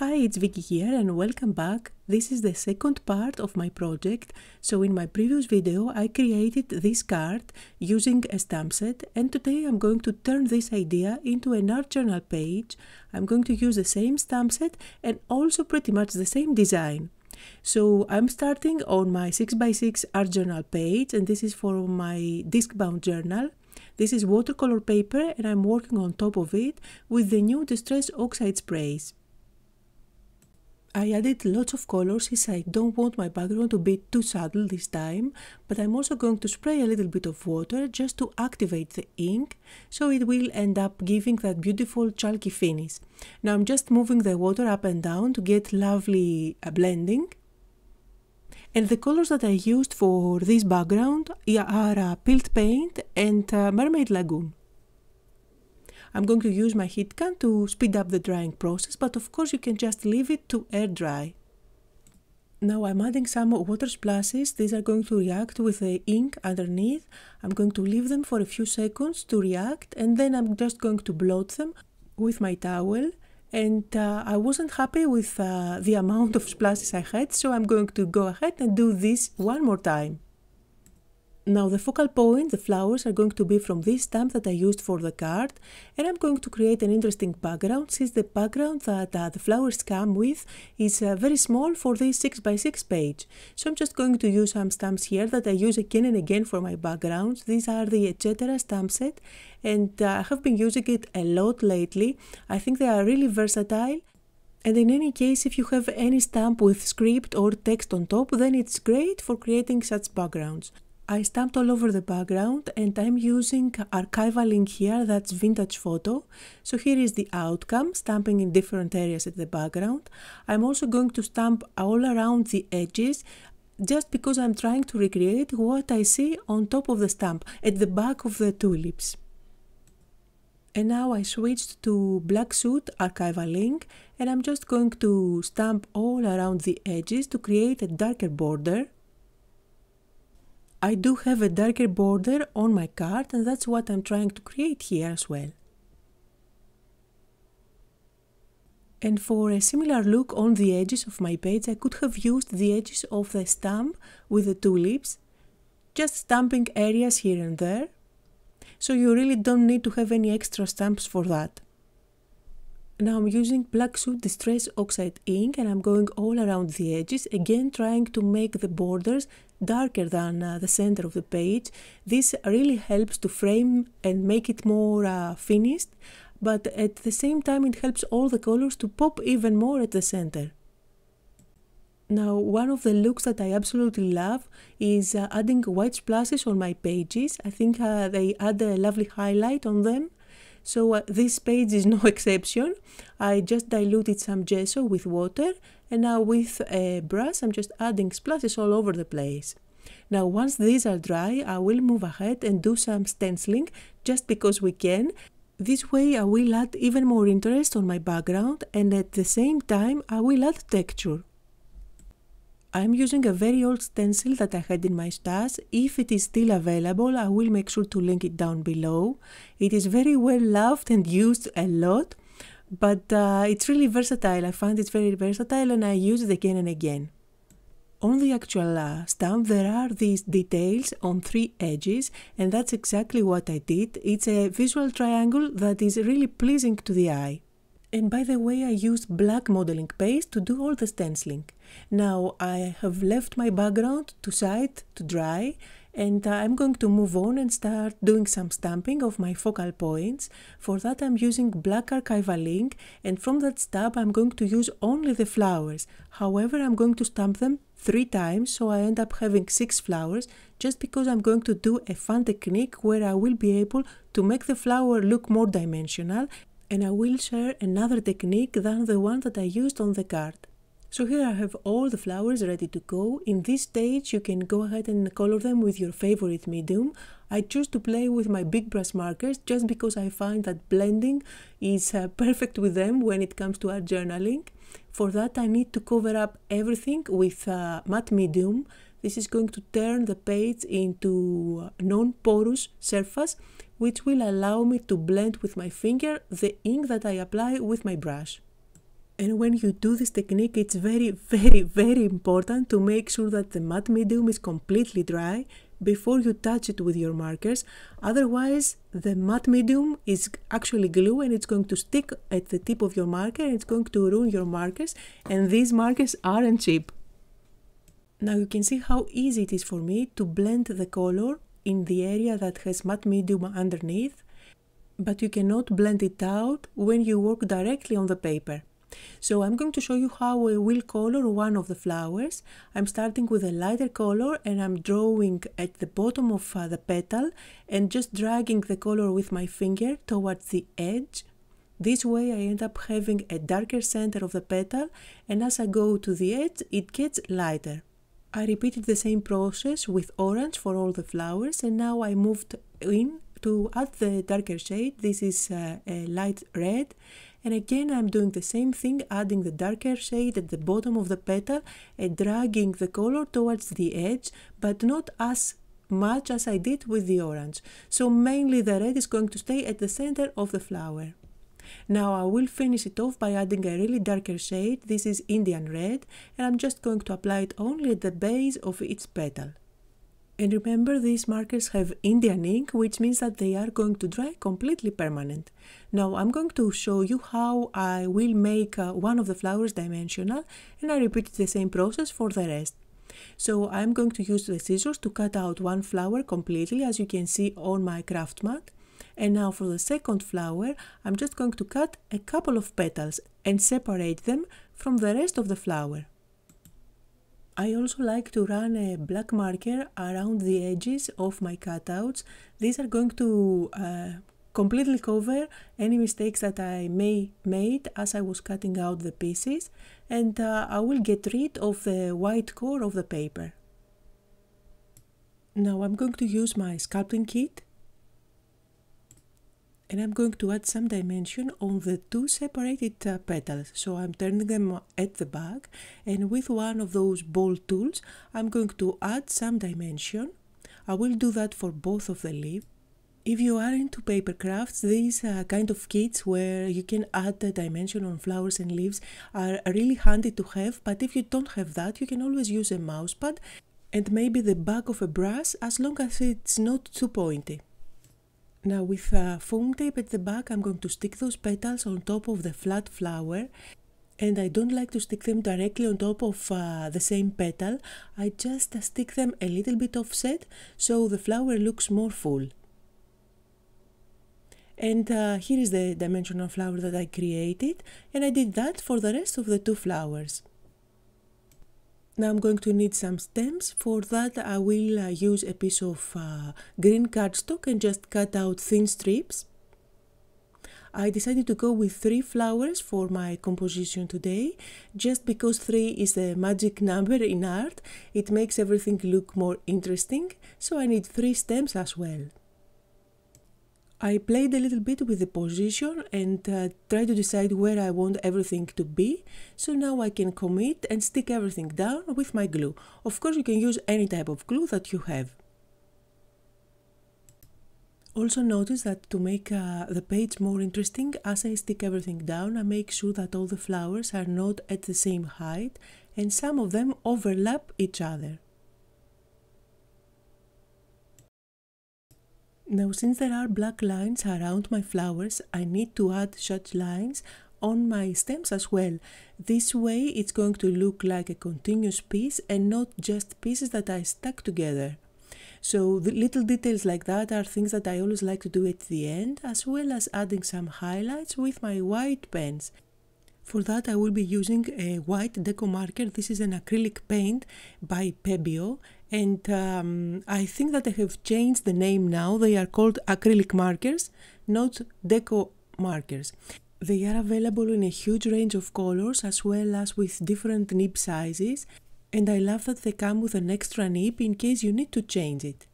Hi, it's Vicky here and welcome back. This is the second part of my project. So in my previous video, I created this card using a stamp set and today I'm going to turn this idea into an art journal page. I'm going to use the same stamp set and also pretty much the same design. So I'm starting on my 6x6 art journal page and this is for my disc bound journal. This is watercolor paper and I'm working on top of it with the new Distress Oxide Sprays. I added lots of colors since I don't want my background to be too subtle this time, but I'm also going to spray a little bit of water just to activate the ink, so it will end up giving that beautiful chalky finish. Now I'm just moving the water up and down to get lovely uh, blending. And the colors that I used for this background are uh, Paint and uh, Mermaid Lagoon. I'm going to use my heat gun to speed up the drying process, but of course you can just leave it to air dry. Now I'm adding some water splashes. These are going to react with the ink underneath. I'm going to leave them for a few seconds to react and then I'm just going to blot them with my towel. And uh, I wasn't happy with uh, the amount of splashes I had, so I'm going to go ahead and do this one more time. Now the focal point, the flowers, are going to be from this stamp that I used for the card and I'm going to create an interesting background since the background that uh, the flowers come with is uh, very small for this 6x6 page. So I'm just going to use some stamps here that I use again and again for my backgrounds. These are the etc. stamp set and uh, I have been using it a lot lately. I think they are really versatile and in any case, if you have any stamp with script or text on top, then it's great for creating such backgrounds. I stamped all over the background and I'm using archival ink here, that's vintage photo. So here is the outcome, stamping in different areas at the background. I'm also going to stamp all around the edges just because I'm trying to recreate what I see on top of the stamp, at the back of the tulips. And now I switched to black suit archival ink and I'm just going to stamp all around the edges to create a darker border I do have a darker border on my card and that's what I'm trying to create here as well. And for a similar look on the edges of my page, I could have used the edges of the stamp with the tulips, just stamping areas here and there. So you really don't need to have any extra stamps for that. Now I'm using Black Suit Distress Oxide ink and I'm going all around the edges, again trying to make the borders darker than uh, the center of the page. This really helps to frame and make it more uh, finished, but at the same time it helps all the colors to pop even more at the center. Now, one of the looks that I absolutely love is uh, adding white splashes on my pages. I think uh, they add a lovely highlight on them. So uh, this page is no exception. I just diluted some gesso with water and now with a uh, brush I'm just adding splashes all over the place. Now once these are dry I will move ahead and do some stenciling just because we can. This way I will add even more interest on my background and at the same time I will add texture. I'm using a very old stencil that I had in my stash. If it is still available, I will make sure to link it down below. It is very well loved and used a lot, but uh, it's really versatile. I find it very versatile and I use it again and again. On the actual uh, stamp there are these details on three edges and that's exactly what I did. It's a visual triangle that is really pleasing to the eye. And by the way, I use black modeling paste to do all the stenciling. Now I have left my background to side to dry and I'm going to move on and start doing some stamping of my focal points. For that I'm using black archival ink and from that stamp I'm going to use only the flowers. However, I'm going to stamp them three times so I end up having six flowers just because I'm going to do a fun technique where I will be able to make the flower look more dimensional and I will share another technique than the one that I used on the card. So here I have all the flowers ready to go. In this stage you can go ahead and color them with your favorite medium. I choose to play with my big brush markers just because I find that blending is uh, perfect with them when it comes to art journaling. For that I need to cover up everything with uh, matte medium this is going to turn the page into a non-porous surface, which will allow me to blend with my finger the ink that I apply with my brush. And when you do this technique, it's very, very, very important to make sure that the matte medium is completely dry before you touch it with your markers. Otherwise, the matte medium is actually glue and it's going to stick at the tip of your marker and it's going to ruin your markers. And these markers aren't cheap. Now you can see how easy it is for me to blend the color in the area that has matte medium underneath, but you cannot blend it out when you work directly on the paper. So I'm going to show you how I will color one of the flowers. I'm starting with a lighter color and I'm drawing at the bottom of uh, the petal and just dragging the color with my finger towards the edge. This way I end up having a darker center of the petal and as I go to the edge it gets lighter. I repeated the same process with orange for all the flowers and now I moved in to add the darker shade. This is uh, a light red and again I'm doing the same thing adding the darker shade at the bottom of the petal and dragging the color towards the edge but not as much as I did with the orange. So mainly the red is going to stay at the center of the flower. Now I will finish it off by adding a really darker shade, this is Indian Red, and I'm just going to apply it only at the base of its petal. And remember these markers have Indian ink, which means that they are going to dry completely permanent. Now I'm going to show you how I will make uh, one of the flowers dimensional and I repeat the same process for the rest. So I'm going to use the scissors to cut out one flower completely as you can see on my craft mat and now for the second flower, I'm just going to cut a couple of petals and separate them from the rest of the flower. I also like to run a black marker around the edges of my cutouts. These are going to uh, completely cover any mistakes that I may made as I was cutting out the pieces and uh, I will get rid of the white core of the paper. Now I'm going to use my sculpting kit and I'm going to add some dimension on the two separated uh, petals so I'm turning them uh, at the back and with one of those ball tools I'm going to add some dimension I will do that for both of the leaves if you are into paper crafts, these uh, kind of kits where you can add a dimension on flowers and leaves are really handy to have, but if you don't have that, you can always use a mouse pad and maybe the back of a brush as long as it's not too pointy. Now with uh, foam tape at the back I'm going to stick those petals on top of the flat flower and I don't like to stick them directly on top of uh, the same petal. I just uh, stick them a little bit offset so the flower looks more full. And uh, here is the dimensional flower that I created and I did that for the rest of the two flowers. Now I'm going to need some stems. For that I will uh, use a piece of uh, green cardstock and just cut out thin strips. I decided to go with three flowers for my composition today, just because three is a magic number in art. It makes everything look more interesting, so I need three stems as well. I played a little bit with the position and uh, try to decide where I want everything to be. So now I can commit and stick everything down with my glue. Of course, you can use any type of glue that you have. Also notice that to make uh, the page more interesting, as I stick everything down, I make sure that all the flowers are not at the same height and some of them overlap each other. Now since there are black lines around my flowers, I need to add such lines on my stems as well. This way it's going to look like a continuous piece and not just pieces that I stuck together. So the little details like that are things that I always like to do at the end as well as adding some highlights with my white pens. For that I will be using a white deco marker. This is an acrylic paint by Pebbio and um, I think that they have changed the name now. They are called acrylic markers, not deco markers. They are available in a huge range of colors as well as with different nib sizes and I love that they come with an extra nib in case you need to change it.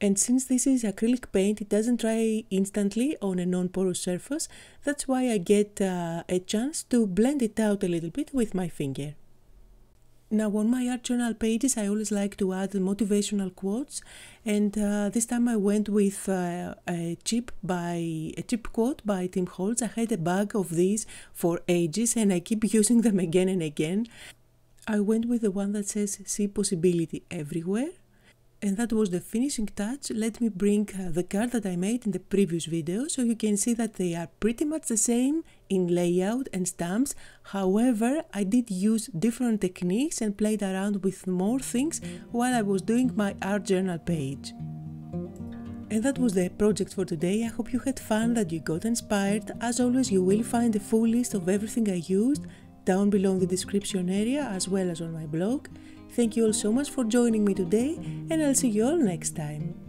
And since this is acrylic paint, it doesn't dry instantly on a non-porous surface. That's why I get uh, a chance to blend it out a little bit with my finger. Now on my art journal pages I always like to add motivational quotes and uh, this time I went with uh, a chip by a chip quote by Tim Holtz. I had a bag of these for ages and I keep using them again and again. I went with the one that says see possibility everywhere and that was the finishing touch. Let me bring uh, the card that I made in the previous video so you can see that they are pretty much the same in layout and stamps. However, I did use different techniques and played around with more things while I was doing my art journal page. And that was the project for today. I hope you had fun, that you got inspired. As always, you will find the full list of everything I used down below in the description area as well as on my blog. Thank you all so much for joining me today, and I'll see you all next time.